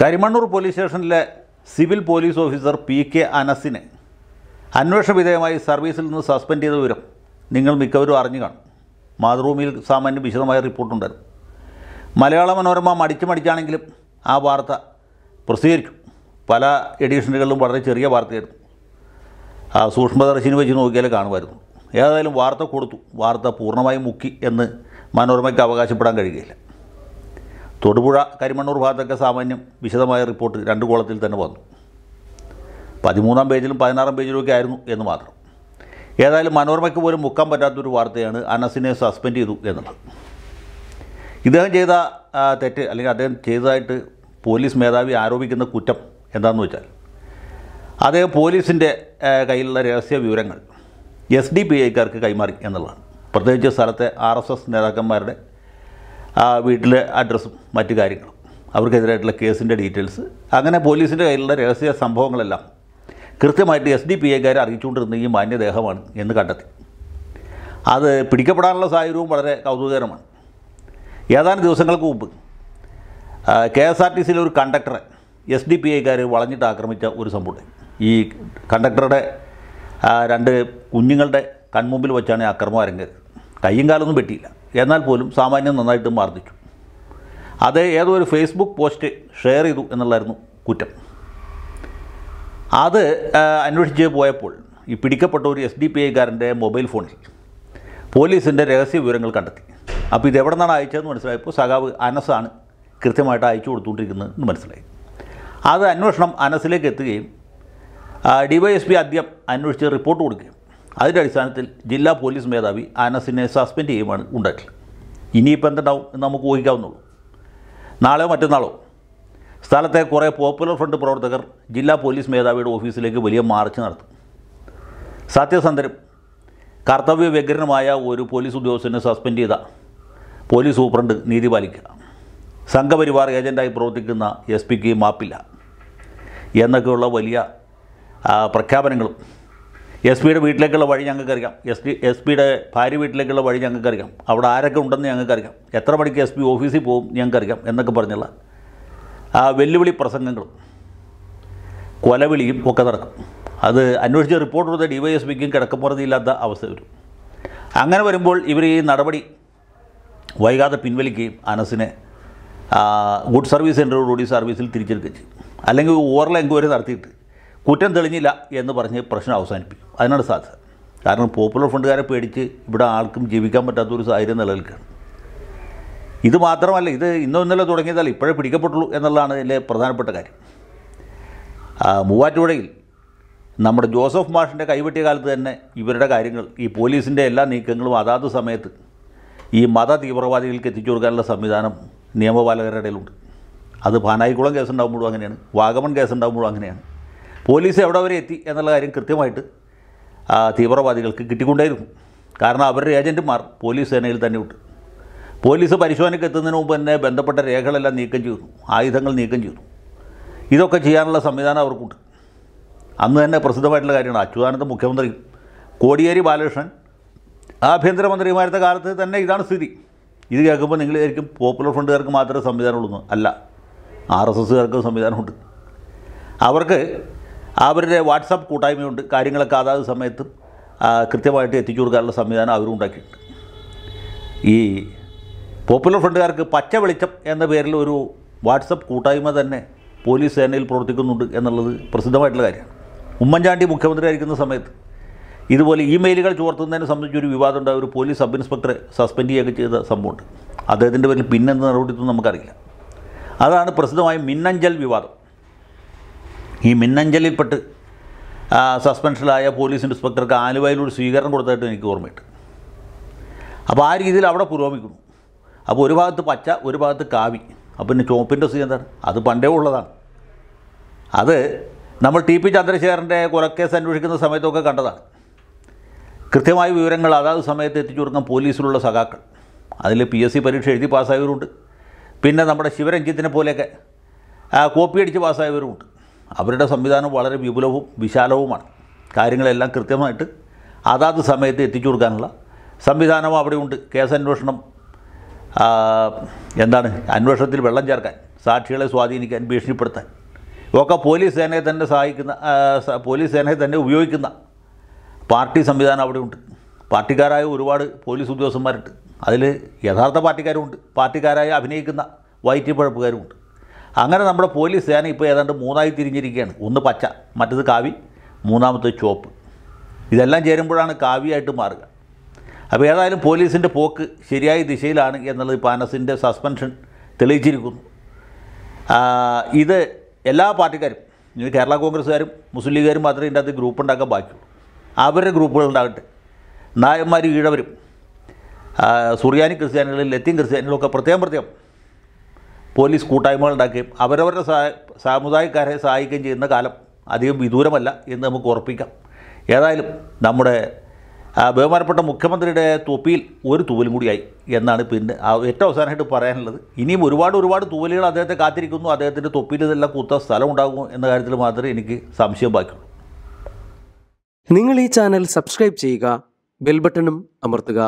Karimannoor police സ്റ്റേഷനിലെ civil police officer P K അനസിനെ അന്വേഷണ വിധേയമായി സർവീസിൽ നിന്ന് സസ്പെൻഡ് ചെയ്ത വിവരം നിങ്ങൾ മിക്കവരും അറിഞ്ഞു കാണും മാതൃഭൂമിയിൽ സാമാന്യം വിശദമായ റിപ്പോർട്ടുണ്ടായിരുന്നു മലയാള മനോരമ മടിച്ചു മടിച്ചാണെങ്കിലും ആ വാർത്ത പ്രസിദ്ധീകരിച്ചു പല എഡിഷനുകളിലും വളരെ ചെറിയ വാർത്തയായിരുന്നു ആ സൂക്ഷ്മദർശിനി വെച്ച് നോക്കിയാലേ കാണുമായിരുന്നു ഏതായാലും വാർത്ത കൊടുത്തു വാർത്ത പൂർണ്ണമായും മുക്കി എന്ന് മനോരമയ്ക്ക് അവകാശപ്പെടാൻ കഴിയുകയില്ല തൊടുപുഴ കരിമണ്ണൂർ ഭാഗത്തൊക്കെ സാമാന്യം വിശദമായ റിപ്പോർട്ട് രണ്ട് കോളത്തിൽ തന്നെ വന്നു പതിമൂന്നാം പേജിലും പതിനാറാം പേജിലുമൊക്കെ ആയിരുന്നു എന്ന് മാത്രം ഏതായാലും മനോരമയ്ക്ക് പോലും മുക്കാൻ പറ്റാത്തൊരു വാർത്തയാണ് അനസിനെ സസ്പെൻഡ് ചെയ്തു എന്നുള്ളത് ഇദ്ദേഹം ചെയ്ത തെറ്റ് അല്ലെങ്കിൽ അദ്ദേഹം ചെയ്തതായിട്ട് പോലീസ് മേധാവി ആരോപിക്കുന്ന കുറ്റം എന്താണെന്ന് വെച്ചാൽ അദ്ദേഹം പോലീസിൻ്റെ കയ്യിലുള്ള രഹസ്യ വിവരങ്ങൾ എസ് ഡി പി ഐക്കാർക്ക് കൈമാറി എന്നുള്ളതാണ് പ്രത്യേകിച്ച് സ്ഥലത്തെ ആർ എസ് എസ് നേതാക്കന്മാരുടെ ആ വീട്ടിലെ അഡ്രസ്സും മറ്റു കാര്യങ്ങളും അവർക്കെതിരായിട്ടുള്ള കേസിൻ്റെ ഡീറ്റെയിൽസ് അങ്ങനെ പോലീസിൻ്റെ കയ്യിലുള്ള രഹസ്യ സംഭവങ്ങളെല്ലാം കൃത്യമായിട്ട് എസ് ഡി പി എക്കാരെ അറിയിച്ചുകൊണ്ടിരുന്ന ഈ മാന്യദേഹമാണ് എന്ന് കണ്ടെത്തി അത് പിടിക്കപ്പെടാനുള്ള സാഹചര്യവും വളരെ കൗതുകകരമാണ് ഏതാനും ദിവസങ്ങൾക്ക് മുമ്പ് കെ എസ് ആർ ടി സിയിലെ ഒരു കണ്ടക്ടറെ എസ് ഡി പി ഐക്കാർ വളഞ്ഞിട്ട് ആക്രമിച്ച ഒരു സംഭവം ഈ കണ്ടക്ടറുടെ രണ്ട് കുഞ്ഞുങ്ങളുടെ കൺമുമ്പിൽ വെച്ചാണ് ആക്രമം അരങ്ങേറിയത് കയ്യും കാലൊന്നും വെട്ടിയില്ല എന്നാൽ പോലും സാമാന്യം നന്നായിട്ട് മാർദ്ദിച്ചു അത് ഏതോ ഒരു ഫേസ്ബുക്ക് പോസ്റ്റ് ഷെയർ ചെയ്തു എന്നുള്ളായിരുന്നു കുറ്റം അത് അന്വേഷിച്ച് പോയപ്പോൾ ഈ പിടിക്കപ്പെട്ട ഒരു എസ് ഡി പി ഐക്കാരൻ്റെ മൊബൈൽ ഫോണിൽ പോലീസിൻ്റെ രഹസ്യ വിവരങ്ങൾ കണ്ടെത്തി അപ്പോൾ ഇത് എവിടെ നിന്നാണ് അയച്ചതെന്ന് മനസ്സിലായപ്പോൾ സഖാവ് അനസാണ് കൃത്യമായിട്ട് അയച്ചു കൊടുത്തുകൊണ്ടിരിക്കുന്നത് എന്ന് മനസ്സിലായി അത് അന്വേഷണം അനസിലേക്ക് എത്തുകയും ഡിവൈഎസ്പി ആദ്യം അന്വേഷിച്ച് റിപ്പോർട്ട് കൊടുക്കുകയും അതിൻ്റെ അടിസ്ഥാനത്തിൽ ജില്ലാ പോലീസ് മേധാവി അനസിനെ സസ്പെൻഡ് ചെയ്യുമാണ് ഉണ്ടാക്കി ഇനിയിപ്പോൾ എന്തുണ്ടാവും എന്ന് നമുക്ക് ഊഹിക്കാവുന്നുള്ളൂ നാളെയോ മറ്റന്നാളോ സ്ഥലത്തെ കുറേ പോപ്പുലർ ഫ്രണ്ട് പ്രവർത്തകർ ജില്ലാ പോലീസ് മേധാവിയുടെ ഓഫീസിലേക്ക് വലിയ മാർച്ച് നടത്തും സത്യസന്ധരും കർത്തവ്യ വ്യഗ്രനുമായ ഒരു പോലീസ് ഉദ്യോഗസ്ഥനെ സസ്പെൻഡ് ചെയ്ത പോലീസ് സൂപ്രണ്ട് നീതി പാലിക്കുക സംഘപരിവാർ ഏജൻ്റായി പ്രവർത്തിക്കുന്ന എസ് പിക്ക് മാപ്പില്ല എന്നൊക്കെയുള്ള വലിയ പ്രഖ്യാപനങ്ങളും എസ് പിയുടെ വീട്ടിലേക്കുള്ള വഴി ഞങ്ങൾക്കറിയാം എസ് പി എസ് പിയുടെ ഭാര്യ വീട്ടിലേക്കുള്ള വഴി ഞങ്ങൾക്കറിയാം അവിടെ ആരൊക്കെ ഉണ്ടെന്ന് ഞങ്ങൾക്കറിയാം എത്ര മണിക്ക് എസ് പി ഓഫീസിൽ പോകും ഞങ്ങൾക്കറിയാം എന്നൊക്കെ പറഞ്ഞുള്ള ആ വെല്ലുവിളി പ്രസംഗങ്ങളും കൊലവിളിയും ഒക്കെ നടക്കും അത് അന്വേഷിച്ച റിപ്പോർട്ട് കൊടുത്ത ഡി വൈ എസ് പിക്കും അവസ്ഥ വരും അങ്ങനെ വരുമ്പോൾ ഇവർ ഈ നടപടി വൈകാതെ പിൻവലിക്കുകയും അനസിനെ ഗുഡ് സർവീസ് സെൻ്ററോടുകൂടി സർവീസിൽ തിരിച്ചെടുക്കുകയും ചെയ്യും അല്ലെങ്കിൽ ഓവറിൽ എൻക്വയറി നടത്തിയിട്ട് കുറ്റം തെളിഞ്ഞില്ല എന്ന് പറഞ്ഞ് പ്രശ്നം അവസാനിപ്പിക്കും അതിനാണ് സാധ്യത കാരണം പോപ്പുലർ ഫണ്ടുകാരെ പേടിച്ച് ഇവിടെ ആർക്കും ജീവിക്കാൻ പറ്റാത്തൊരു സാഹചര്യം നിലനിൽക്കുകയാണ് ഇത് മാത്രമല്ല ഇത് ഇന്നോ ഇന്നലെ തുടങ്ങിയതല്ല ഇപ്പോഴേ പിടിക്കപ്പെട്ടുള്ളൂ എന്നുള്ളതാണ് ഇതിൻ്റെ പ്രധാനപ്പെട്ട കാര്യം മൂവാറ്റുപുഴയിൽ നമ്മുടെ ജോസഫ് മാഷിൻ്റെ കൈവെട്ടിയ കാലത്ത് തന്നെ ഇവരുടെ കാര്യങ്ങൾ ഈ പോലീസിൻ്റെ എല്ലാ നീക്കങ്ങളും അതാത് സമയത്ത് ഈ മത തീവ്രവാദികൾക്ക് എത്തിച്ചു കൊടുക്കാനുള്ള സംവിധാനം നിയമപാലകരുടെ ഇടയിലുണ്ട് അത് പാനായിക്കുളം കേസ് ഉണ്ടാകുമ്പോഴും അങ്ങനെയാണ് വാഗമൺ കേസ് ഉണ്ടാകുമ്പോഴും അങ്ങനെയാണ് പോലീസ് എവിടെ വരെ എത്തി എന്നുള്ള കാര്യം കൃത്യമായിട്ട് തീവ്രവാദികൾക്ക് കിട്ടിക്കൊണ്ടായിരുന്നു കാരണം അവരുടെ ഏജൻറ്റുമാർ പോലീസ് സേനയിൽ തന്നെ വിട്ടു പോലീസ് പരിശോധനയ്ക്ക് എത്തുന്നതിന് മുമ്പ് തന്നെ ബന്ധപ്പെട്ട രേഖകളെല്ലാം നീക്കം ചെയ്തു ആയുധങ്ങൾ നീക്കം ചെയ്തു ഇതൊക്കെ ചെയ്യാനുള്ള സംവിധാനം അവർക്കുണ്ട് അന്ന് തന്നെ പ്രസിദ്ധമായിട്ടുള്ള കാര്യമാണ് അച്യുതാനന്ദ മുഖ്യമന്ത്രി കോടിയേരി ബാലകൃഷ്ണൻ ആഭ്യന്തരമന്ത്രിമാരുടെ കാലത്ത് തന്നെ ഇതാണ് സ്ഥിതി ഇത് കേൾക്കുമ്പോൾ നിങ്ങൾ ശരിക്കും പോപ്പുലർ ഫ്രണ്ടുകാർക്ക് മാത്രമേ സംവിധാനമുള്ളൂ അല്ല ആർ എസ് എസ്സുകാർക്കും സംവിധാനമുണ്ട് അവർക്ക് അവരുടെ വാട്സപ്പ് കൂട്ടായ്മയുണ്ട് കാര്യങ്ങളൊക്കെ അതാത് സമയത്ത് കൃത്യമായിട്ട് എത്തിച്ചു കൊടുക്കാനുള്ള സംവിധാനം അവരും ഉണ്ടാക്കിയിട്ടുണ്ട് ഈ പോപ്പുലർ ഫ്രണ്ടുകാർക്ക് പച്ച വെളിച്ചം എന്ന പേരിൽ ഒരു വാട്സപ്പ് കൂട്ടായ്മ തന്നെ പോലീസ് സേനയിൽ പ്രവർത്തിക്കുന്നുണ്ട് എന്നുള്ളത് പ്രസിദ്ധമായിട്ടുള്ള കാര്യമാണ് ഉമ്മൻചാണ്ടി മുഖ്യമന്ത്രി ആയിരിക്കുന്ന സമയത്ത് ഇതുപോലെ ഇമെയിലുകൾ ചോർത്തുന്നതിനെ സംബന്ധിച്ചൊരു വിവാദം ഉണ്ടായ ഒരു പോലീസ് സബ് ഇൻസ്പെക്ടറെ സസ്പെൻഡ് ചെയ്യുകയൊക്കെ ചെയ്ത സംഭവമുണ്ട് അദ്ദേഹത്തിൻ്റെ പേരിൽ പിന്നെന്ത് നടപടിത്തൊന്നും നമുക്കറിയില്ല അതാണ് പ്രസിദ്ധമായ മിന്നഞ്ചൽ വിവാദം ഈ മിന്നഞ്ചലിൽപ്പെട്ട് സസ്പെൻഷനിലായ പോലീസ് ഇൻസ്പെക്ടർക്ക് ആലുവയിലൊരു സ്വീകരണം കൊടുത്തായിട്ട് എനിക്ക് ഓർമ്മയുണ്ട് അപ്പോൾ ആ രീതിയിൽ അവിടെ പുരോഗമിക്കുന്നു അപ്പോൾ ഒരു ഭാഗത്ത് പച്ച ഒരു ഭാഗത്ത് കാവി അപ്പോൾ പിന്നെ ചോപ്പിൻ്റെ സ്ഥിതി എന്താണ് അത് പണ്ടേ ഉള്ളതാണ് അത് നമ്മൾ ടി പി ചന്ദ്രശേഖരൻ്റെ കൊലക്കേസ് അന്വേഷിക്കുന്ന സമയത്തൊക്കെ കണ്ടതാണ് കൃത്യമായ വിവരങ്ങൾ അതാത് സമയത്ത് എത്തിച്ചു കൊടുക്കാൻ പോലീസിലുള്ള സഖാക്കൾ അതിൽ പി എസ് സി പരീക്ഷ എഴുതി പാസ്സായവരുണ്ട് പിന്നെ നമ്മുടെ ശിവരഞ്ജിത്തിനെ പോലെയൊക്കെ കോപ്പി അടിച്ച് പാസ്സായവരുമുണ്ട് അവരുടെ സംവിധാനം വളരെ വിപുലവും വിശാലവുമാണ് കാര്യങ്ങളെല്ലാം കൃത്യമായിട്ട് അതാത് സമയത്ത് എത്തിച്ചു കൊടുക്കാനുള്ള സംവിധാനം കേസ് കേസന്വേഷണം എന്താണ് അന്വേഷണത്തിൽ വെള്ളം ചേർക്കാൻ സാക്ഷികളെ സ്വാധീനിക്കാൻ ഭീഷണിപ്പെടുത്താൻ ഒക്കെ പോലീസ് സേനയെ തന്നെ സഹായിക്കുന്ന പോലീസ് സേനയെ തന്നെ ഉപയോഗിക്കുന്ന പാർട്ടി സംവിധാനം ഉണ്ട് പാർട്ടിക്കാരായ ഒരുപാട് പോലീസ് ഉദ്യോഗസ്ഥന്മാരുണ്ട് അതിൽ യഥാർത്ഥ പാർട്ടിക്കാരുമുണ്ട് പാർട്ടിക്കാരായി അഭിനയിക്കുന്ന വൈറ്റിപ്പഴപ്പുകാരുമുണ്ട് അങ്ങനെ നമ്മുടെ പോലീസ് സേന ഇപ്പോൾ ഏതാണ്ട് മൂന്നായി തിരിഞ്ഞിരിക്കുകയാണ് ഒന്ന് പച്ച മറ്റത് കാവി മൂന്നാമത്തെ ചുവപ്പ് ഇതെല്ലാം ചേരുമ്പോഴാണ് കാവിയായിട്ട് മാറുക അപ്പോൾ ഏതായാലും പോലീസിൻ്റെ പോക്ക് ശരിയായ ദിശയിലാണ് എന്നുള്ളത് അനസിൻ്റെ സസ്പെൻഷൻ തെളിയിച്ചിരിക്കുന്നു ഇത് എല്ലാ പാർട്ടിക്കാരും ഇനി കേരള കോൺഗ്രസ്സുകാരും മുസ്ലിം ലീഗുകാരും മാത്രമേ ഇതിൻ്റെ അകത്ത് ഗ്രൂപ്പ് ഉണ്ടാക്കാൻ ബാക്കിയുള്ളൂ അവരുടെ ഗ്രൂപ്പുകൾ ഉണ്ടാകട്ടെ നായന്മാരും ഈഴവരും സുറിയാനി ക്രിസ്ത്യാനികളിൽ ലത്തീൻ ക്രിസ്ത്യാനികളൊക്കെ പ്രത്യേകം പ്രത്യേകം പോലീസ് കൂട്ടായ്മകൾ ഉണ്ടാക്കുകയും അവരവരുടെ സാമുദായിക്കാരെ സഹായിക്കുകയും ചെയ്യുന്ന കാലം അധികം വിദൂരമല്ല എന്ന് നമുക്ക് ഉറപ്പിക്കാം ഏതായാലും നമ്മുടെ ബഹുമാനപ്പെട്ട മുഖ്യമന്ത്രിയുടെ തൊപ്പിയിൽ ഒരു തൂവലും കൂടിയായി എന്നാണ് പിന്നെ ഏറ്റവും അവസാനമായിട്ട് പറയാനുള്ളത് ഇനിയും ഒരുപാട് ഒരുപാട് തൂവലുകൾ അദ്ദേഹത്തെ കാത്തിരിക്കുന്നു അദ്ദേഹത്തിൻ്റെ തൊപ്പിയിൽ ഇതെല്ലാം കൂത്ത സ്ഥലം ഉണ്ടാകുമോ എന്ന കാര്യത്തിൽ മാത്രമേ എനിക്ക് സംശയം ബാക്കിയുള്ളൂ നിങ്ങൾ ഈ ചാനൽ സബ്സ്ക്രൈബ് ചെയ്യുക ബെൽബട്ടണും അമർത്തുക